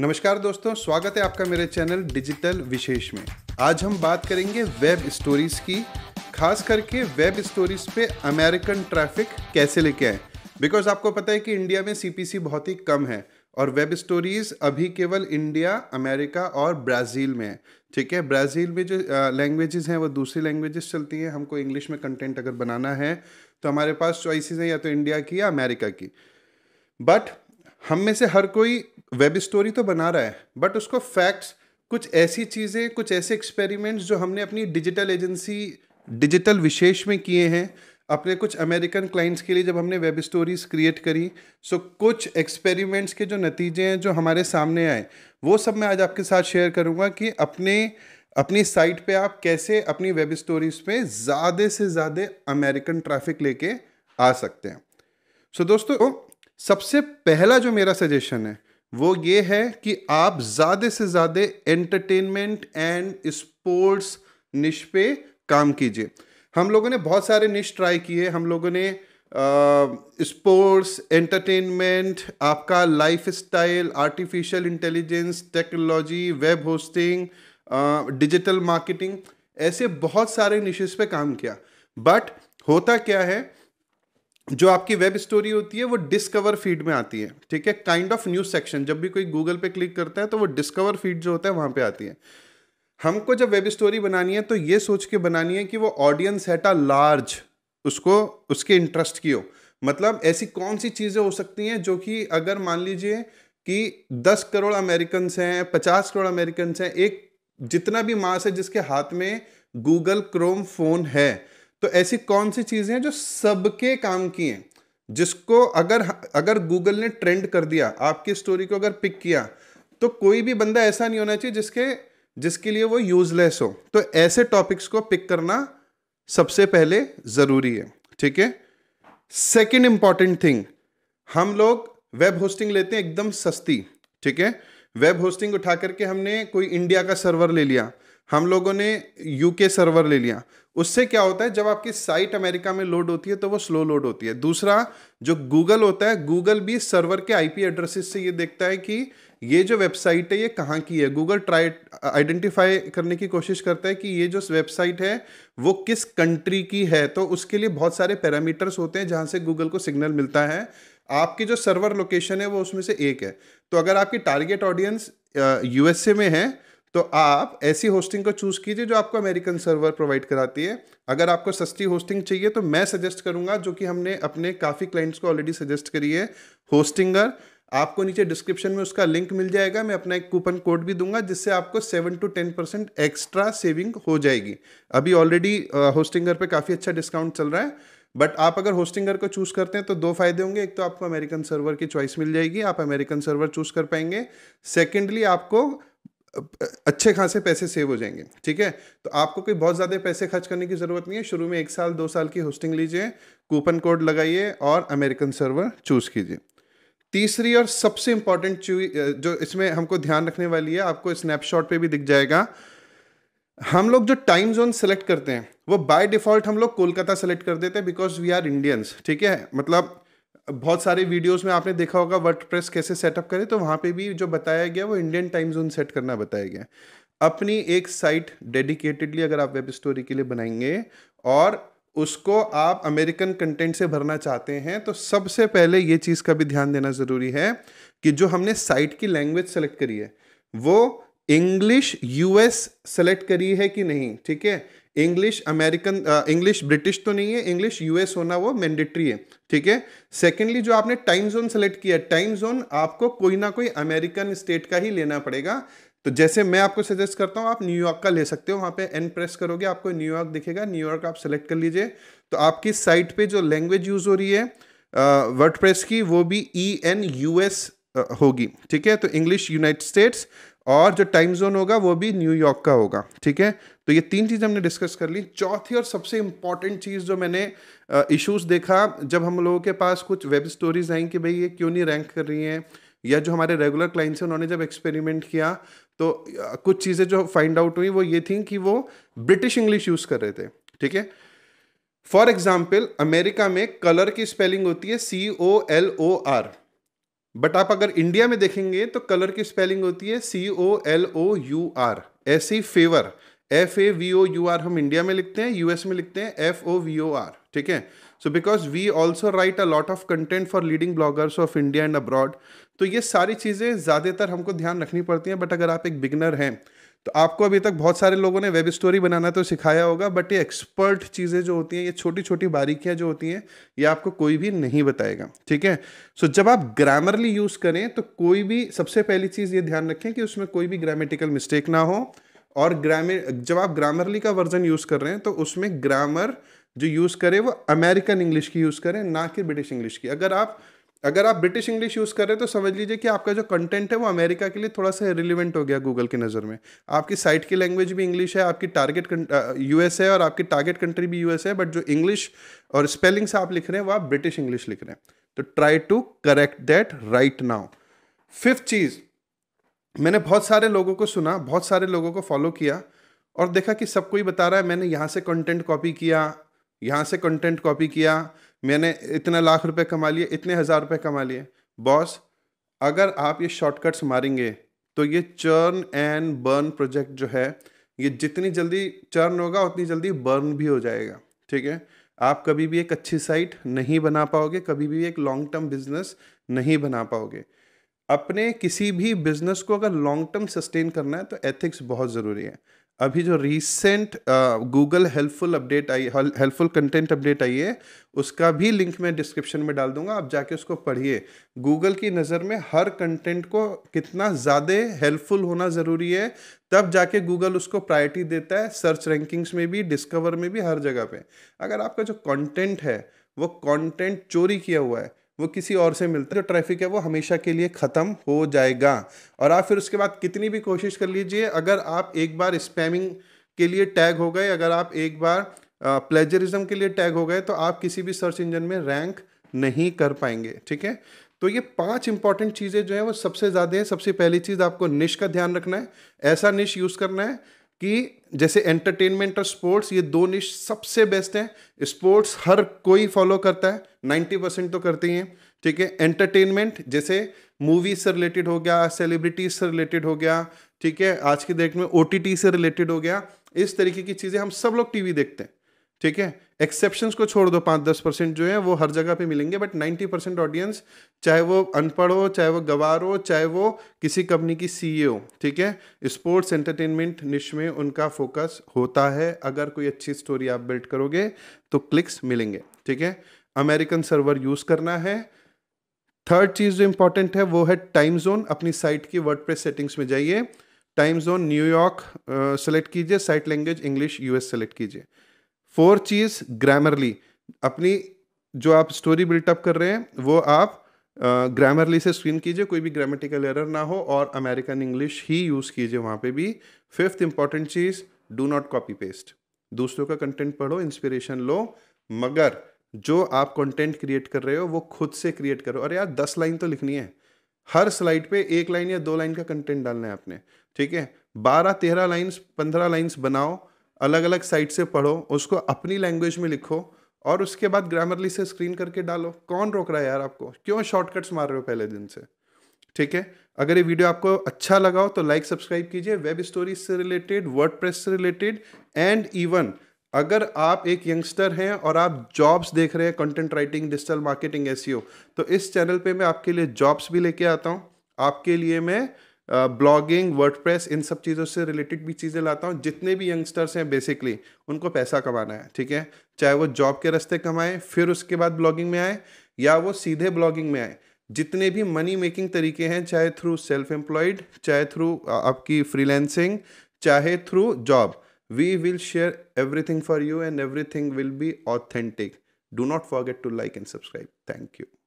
नमस्कार दोस्तों स्वागत है आपका मेरे चैनल डिजिटल विशेष में आज हम बात करेंगे वेब स्टोरीज की खास करके वेब स्टोरीज पे अमेरिकन ट्रैफिक कैसे लेके आए बिकॉज आपको पता है कि इंडिया में सीपीसी बहुत ही कम है और वेब स्टोरीज अभी केवल इंडिया अमेरिका और ब्राज़ील में है ठीक है ब्राज़ील में जो लैंग्वेजेस हैं वो दूसरी लैंग्वेजेस चलती हैं हमको इंग्लिश में कंटेंट अगर बनाना है तो हमारे पास चॉइसेस हैं या तो इंडिया की या अमेरिका की बट हम में से हर कोई वेब स्टोरी तो बना रहा है बट उसको फैक्ट्स कुछ ऐसी चीज़ें कुछ ऐसे एक्सपेरिमेंट्स जो हमने अपनी डिजिटल एजेंसी डिजिटल विशेष में किए हैं अपने कुछ अमेरिकन क्लाइंट्स के लिए जब हमने वेब स्टोरीज क्रिएट करी सो कुछ एक्सपेरिमेंट्स के जो नतीजे हैं जो हमारे सामने आए वो सब मैं आज आपके साथ शेयर करूँगा कि अपने अपनी साइट पे आप कैसे अपनी वेब स्टोरीज पे ज़्यादा से ज़्यादा अमेरिकन ट्रैफिक लेके आ सकते हैं सो so, दोस्तों सबसे पहला जो मेरा सजेशन है वो ये है कि आप ज़्यादा से ज़्यादा एंटरटेनमेंट एंड स्पोर्ट्स निश पे काम कीजिए हम लोगों ने बहुत सारे निश ट्राई किए हम लोगों ने स्पोर्ट्स एंटरटेनमेंट आपका life style artificial intelligence technology web hosting digital marketing ऐसे बहुत सारे निशेज़ पे काम किया बट होता क्या है जो आपकी वेब स्टोरी होती है वो डिस्कवर फीड में आती है ठीक है काइंड ऑफ न्यूज सेक्शन जब भी कोई गूगल पे क्लिक करता है तो वो डिस्कवर फीड जो होता है वहां पे आती है हमको जब वेब स्टोरी बनानी है तो ये सोच के बनानी है कि वो ऑडियंस है टा लार्ज उसको उसके इंटरेस्ट की हो मतलब ऐसी कौन सी चीज़ें हो सकती हैं जो कि अगर मान लीजिए कि दस करोड़ अमेरिकन हैं पचास करोड़ अमेरिकन हैं एक जितना भी मास है जिसके हाथ में गूगल क्रोम फ़ोन है तो ऐसी कौन सी चीज़ें हैं जो सबके काम की हैं जिसको अगर अगर गूगल ने ट्रेंड कर दिया आपकी स्टोरी को अगर पिक किया तो कोई भी बंदा ऐसा नहीं होना चाहिए जिसके जिसके लिए वो यूजलेस हो तो ऐसे टॉपिक्स को पिक करना सबसे पहले ज़रूरी है ठीक है सेकेंड इंपॉर्टेंट थिंग हम लोग वेब होस्टिंग लेते हैं एकदम सस्ती ठीक है वेब होस्टिंग उठा करके हमने कोई इंडिया का सर्वर ले लिया हम लोगों ने यूके सर्वर ले लिया उससे क्या होता है जब आपकी साइट अमेरिका में लोड होती है तो वो स्लो लोड होती है दूसरा जो गूगल होता है गूगल भी सर्वर के आईपी एड्रेसेस से ये देखता है कि ये जो वेबसाइट है ये कहाँ की है गूगल ट्राई आइडेंटिफाई करने की कोशिश करता है कि ये जो वेबसाइट है वो किस कंट्री की है तो उसके लिए बहुत सारे पैरामीटर्स होते हैं जहाँ से गूगल को सिग्नल मिलता है आपकी जो सर्वर लोकेशन है वो उसमें से एक है तो अगर आपकी टारगेट ऑडियंस यूएसए में है तो आप ऐसी होस्टिंग को चूज़ कीजिए जो आपको अमेरिकन सर्वर प्रोवाइड कराती है अगर आपको सस्ती होस्टिंग चाहिए तो मैं सजेस्ट करूंगा जो कि हमने अपने काफ़ी क्लाइंट्स को ऑलरेडी सजेस्ट करी है होस्टिंगर आपको नीचे डिस्क्रिप्शन में उसका लिंक मिल जाएगा मैं अपना एक कूपन कोड भी दूंगा जिससे आपको seven to ten percent extra saving हो जाएगी अभी ऑलरेडी होस्टिंगर पे काफ़ी अच्छा डिस्काउंट चल रहा है बट आप अगर होस्टिंगर को चूज़ करते हैं तो दो फायदे होंगे एक तो आपको अमेरिकन सर्वर की चॉइस मिल जाएगी आप अमेरिकन सर्वर चूज़ कर पाएंगे सेकेंडली आपको अच्छे खासे पैसे सेव हो जाएंगे ठीक है तो आपको कोई बहुत ज़्यादा पैसे खर्च करने की ज़रूरत नहीं है शुरू में एक साल दो साल की होस्टिंग लीजिए कूपन कोड लगाइए और अमेरिकन सर्वर चूज़ कीजिए तीसरी और सबसे इंपॉर्टेंट जो इसमें हमको ध्यान रखने वाली है आपको स्नैपशॉट पे भी दिख जाएगा हम लोग जो टाइम जोन सेलेक्ट करते हैं वो बाय डिफ़ॉल्ट हम लोग कोलकाता सेलेक्ट कर देते हैं बिकॉज वी आर इंडियंस ठीक है मतलब बहुत सारे वीडियोस में आपने देखा होगा वर्ड कैसे सेटअप करें तो वहाँ पे भी जो बताया गया वो इंडियन टाइम जोन सेट करना बताया गया अपनी एक साइट डेडिकेटेडली अगर आप वेब स्टोरी के लिए बनाएंगे और उसको आप अमेरिकन कंटेंट से भरना चाहते हैं तो सबसे पहले ये चीज़ का भी ध्यान देना ज़रूरी है कि जो हमने साइट की लैंग्वेज सेलेक्ट करी है वो इंग्लिश यूएस सेलेक्ट करी है कि नहीं ठीक है इंग्लिश अमेरिकन इंग्लिश ब्रिटिश तो नहीं है इंग्लिश यूएस होना वो मैंडेटरी है ठीक है सेकेंडली जो आपने टाइम जोन सेलेक्ट किया टाइम जोन आपको कोई ना कोई अमेरिकन स्टेट का ही लेना पड़ेगा तो जैसे मैं आपको सजेस्ट करता हूँ आप न्यूयॉर्क का ले सकते हो वहाँ पे एन प्रेस करोगे आपको न्यूयॉर्क दिखेगा न्यूयॉर्क आप सेलेक्ट कर लीजिए तो आपकी साइट पे जो लैंग्वेज यूज़ हो रही है वर्ड uh, की वो भी ई एन यू एस होगी ठीक है तो इंग्लिश यूनाइटेड स्टेट्स और जो टाइम जोन होगा वो भी न्यूयॉर्क का होगा ठीक है तो ये तीन चीज़ हमने डिस्कस कर ली चौथी और सबसे इम्पॉर्टेंट चीज़ जो मैंने इश्यूज़ देखा जब हम लोगों के पास कुछ वेब स्टोरीज आई कि भाई ये क्यों नहीं रैंक कर रही हैं या जो हमारे रेगुलर क्लाइंट्स हैं उन्होंने जब एक्सपेरिमेंट किया तो कुछ चीज़ें जो फाइंड आउट हुई वो ये थी कि वो ब्रिटिश इंग्लिश यूज़ कर रहे थे ठीक है फॉर एग्जाम्पल अमेरिका में कलर की स्पेलिंग होती है C O L O R but आप अगर इंडिया में देखेंगे तो कलर की स्पेलिंग होती है C O L O U R ऐसी favour F A V O U R हम इंडिया में लिखते हैं यूएस में लिखते हैं F O V O R ठीक है so because we also write a lot of content for leading bloggers of India and abroad तो ये सारी चीज़ें ज़्यादातर हमको ध्यान रखनी पड़ती हैं बट अगर आप एक बिगनर हैं तो आपको अभी तक बहुत सारे लोगों ने वेब स्टोरी बनाना तो सिखाया होगा बट ये एक्सपर्ट चीज़ें जो होती हैं ये छोटी छोटी बारीकियां जो होती हैं ये आपको कोई भी नहीं बताएगा ठीक है सो जब आप ग्रामरली यूज़ करें तो कोई भी सबसे पहली चीज़ ये ध्यान रखें कि उसमें कोई भी ग्रामेटिकल मिस्टेक ना हो और ग्रामर जब आप ग्रामरली का वर्जन यूज़ कर रहे हैं तो उसमें ग्रामर जो यूज़ करें वो अमेरिकन इंग्लिश की यूज़ करें ना कि ब्रिटिश इंग्लिश की अगर आप अगर आप ब्रिटिश इंग्लिश यूज़ कर रहे हैं तो समझ लीजिए कि आपका जो कंटेंट है वो अमेरिका के लिए थोड़ा सा रिलिवेंट हो गया गूगल की नज़र में आपकी साइट की लैंग्वेज भी इंग्लिश है आपकी टारगेट यूएस है और आपकी टारगेट कंट्री भी यूएस है बट जो इंग्लिश और स्पेलिंग से आप लिख रहे हैं वो आप ब्रिटिश इंग्लिश लिख रहे हैं तो try to correct that right now fifth चीज़ मैंने बहुत सारे लोगों को सुना बहुत सारे लोगों को फॉलो किया और देखा कि सबको ही बता रहा है मैंने यहाँ से कंटेंट कॉपी किया यहाँ से कंटेंट कॉपी किया मैंने इतना लाख रुपए कमा लिए इतने हज़ार रुपए कमा लिए बॉस अगर आप ये शॉर्टकट्स मारेंगे तो ये चर्न एंड बर्न प्रोजेक्ट जो है ये जितनी जल्दी चर्न होगा उतनी जल्दी बर्न भी हो जाएगा ठीक है आप कभी भी एक अच्छी साइट नहीं बना पाओगे कभी भी एक लॉन्ग टर्म बिजनेस नहीं बना पाओगे अपने किसी भी बिजनेस को अगर लॉन्ग टर्म सस्टेन करना है तो एथिक्स बहुत ज़रूरी है अभी जो रिसेंट गूगल हेल्पफुल अपडेट आई हेल्पफुल कंटेंट अपडेट आई है उसका भी लिंक मैं डिस्क्रिप्शन में डाल दूंगा आप जाके उसको पढ़िए गूगल की नज़र में हर कंटेंट को कितना ज़्यादा हेल्पफुल होना ज़रूरी है तब जाके गूगल उसको प्रायोरिटी देता है सर्च रैंकिंग्स में भी डिस्कवर में भी हर जगह पे अगर आपका जो कंटेंट है वो कंटेंट चोरी किया हुआ है वो किसी और से मिलता है जो ट्रैफिक है वो हमेशा के लिए ख़त्म हो जाएगा और आप फिर उसके बाद कितनी भी कोशिश कर लीजिए अगर आप एक बार स्पैमिंग के लिए टैग हो गए अगर आप एक बार प्लेजरिज्म के लिए टैग हो गए तो आप किसी भी सर्च इंजन में रैंक नहीं कर पाएंगे ठीक है तो ये पांच इंपॉर्टेंट चीज़ें जो हैं वो सबसे ज़्यादा हैं सबसे पहली चीज़ आपको निश का ध्यान रखना है ऐसा निश यूज़ करना है कि जैसे एंटरटेनमेंट और स्पोर्ट्स ये दो निश सबसे बेस्ट हैं स्पोर्ट्स हर कोई फॉलो करता है नाइन्टी परसेंट तो करते ही हैं ठीक है एंटरटेनमेंट जैसे मूवीज से रिलेटेड हो गया सेलिब्रिटीज से रिलेटेड हो गया ठीक है आज की डेट में ओ से रिलेटेड हो गया इस तरीके की चीज़ें हम सब लोग टीवी देखते हैं ठीक है एक्सेप्शन को छोड़ दो पाँच दस परसेंट जो है वो हर जगह पे मिलेंगे बट नाइन्टी परसेंट ऑडियंस चाहे वो अनपढ़ हो चाहे वो गवार हो चाहे वो किसी कंपनी की सी हो e ठीक है स्पोर्ट्स एंटरटेनमेंट निश में उनका फोकस होता है अगर कोई अच्छी स्टोरी आप बिल्ड करोगे तो क्लिक्स मिलेंगे ठीक है अमेरिकन सर्वर यूज करना है थर्ड चीज जो इंपॉर्टेंट है वो है टाइम जोन अपनी साइट की वर्ड सेटिंग्स में जाइए टाइम जोन न्यूयॉर्क सेलेक्ट कीजिए site language English US select कीजिए फोर्थ चीज ग्रामरली अपनी जो आप स्टोरी बिल्टअप कर रहे हैं वो आप ग्रामरली uh, से स्क्रीन कीजिए कोई भी ग्रामेटिकल एरर ना हो और अमेरिकन इंग्लिश ही यूज़ कीजिए वहाँ पे भी फिफ्थ इंपॉर्टेंट चीज़ डू नॉट कॉपी पेस्ट दूसरों का कंटेंट पढ़ो इंस्पिरेशन लो मगर जो आप कंटेंट क्रिएट कर रहे हो वो खुद से क्रिएट करो अरे यार दस लाइन तो लिखनी है हर स्लाइड पे एक लाइन या दो लाइन का कंटेंट डालना है आपने ठीक है बारह तेरह लाइन्स पंद्रह लाइन्स बनाओ अलग अलग साइट से पढ़ो उसको अपनी लैंग्वेज में लिखो और उसके बाद ग्रामरली से स्क्रीन करके डालो कौन रोक रहा है यार आपको क्यों शॉर्टकट्स मार रहे हो पहले दिन से ठीक है अगर ये वीडियो आपको अच्छा लगा हो तो लाइक सब्सक्राइब कीजिए वेब स्टोरीज से रिलेटेड वर्ड से रिलेटेड एंड इवन अगर आप एक यंगस्टर हैं और आप जॉब्स देख रहे हैं कंटेंट राइटिंग डिजिटल मार्केटिंग एस तो इस चैनल पे मैं आपके लिए जॉब्स भी लेके आता हूँ आपके लिए मैं ब्लॉगिंग वर्ड वर्डप्रेस इन सब चीज़ों से रिलेटेड भी चीज़ें लाता हूँ जितने भी यंगस्टर्स हैं बेसिकली उनको पैसा कमाना है ठीक है चाहे वो जॉब के रास्ते कमाएं फिर उसके बाद ब्लॉगिंग में आए या वो सीधे ब्लॉगिंग में आए जितने भी मनी मेकिंग तरीके हैं चाहे थ्रू सेल्फ एम्प्लॉयड चाहे थ्रू आपकी फ्रीलैंसिंग चाहे through job We will share everything for you and everything will be authentic. Do not forget to like and subscribe. Thank you.